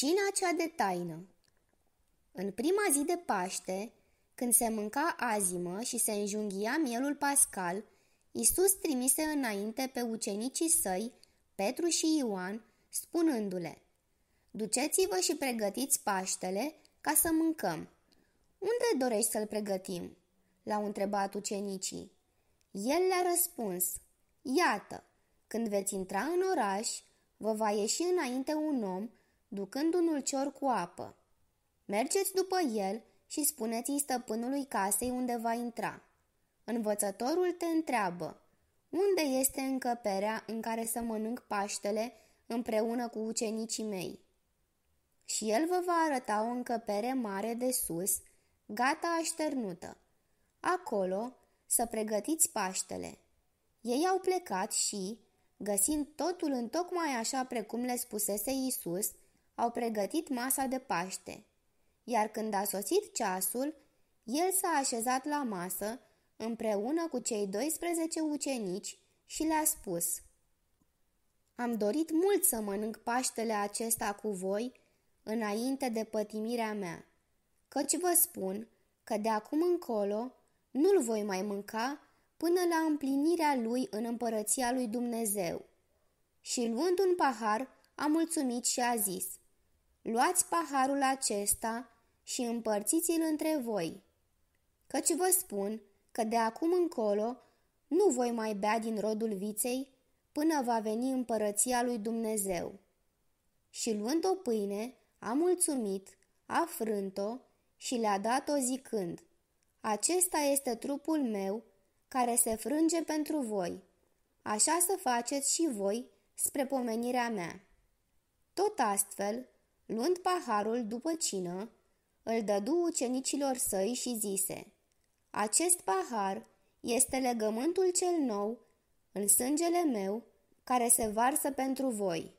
Cina cea de taină În prima zi de Paște, când se mânca azimă și se înjunghia mielul pascal, Isus trimise înainte pe ucenicii săi, Petru și Ioan, spunându-le Duceți-vă și pregătiți Paștele ca să mâncăm. Unde dorești să-l pregătim? L-au întrebat ucenicii. El le-a răspuns Iată, când veți intra în oraș, vă va ieși înainte un om ducând un ulcior cu apă. Mergeți după el și spuneți-i stăpânului casei unde va intra. Învățătorul te întreabă, unde este încăperea în care să mănânc paștele împreună cu ucenicii mei? Și el vă va arăta o încăpere mare de sus, gata așternută. Acolo să pregătiți paștele. Ei au plecat și, găsind totul în tocmai așa precum le spusese Iisus, au pregătit masa de Paște. Iar când a sosit ceasul, el s-a așezat la masă împreună cu cei 12 ucenici și le-a spus Am dorit mult să mănânc Paștele acesta cu voi înainte de pătimirea mea, căci vă spun că de acum încolo nu-l voi mai mânca până la împlinirea lui în împărăția lui Dumnezeu. Și luând un pahar, a mulțumit și a zis – Luați paharul acesta și împărțiți-l între voi, căci vă spun că de acum încolo nu voi mai bea din rodul viței până va veni împărăția lui Dumnezeu. Și luând o pâine, a mulțumit, a frânt-o și le-a dat-o zicând, Acesta este trupul meu care se frânge pentru voi. Așa să faceți și voi spre pomenirea mea. Tot astfel, Luând paharul după cină, îl dădu ucenicilor săi și zise, Acest pahar este legământul cel nou în sângele meu care se varsă pentru voi.